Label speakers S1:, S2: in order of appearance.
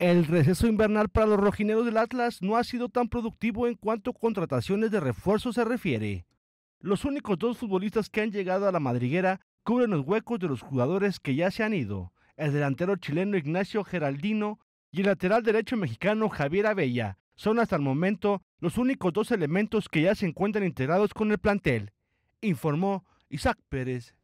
S1: El receso invernal para los rojineros del Atlas no ha sido tan productivo en cuanto a contrataciones de refuerzo se refiere. Los únicos dos futbolistas que han llegado a la madriguera cubren los huecos de los jugadores que ya se han ido, el delantero chileno Ignacio Geraldino y el lateral derecho mexicano Javier Abella. Son hasta el momento los únicos dos elementos que ya se encuentran integrados con el plantel, informó Isaac Pérez.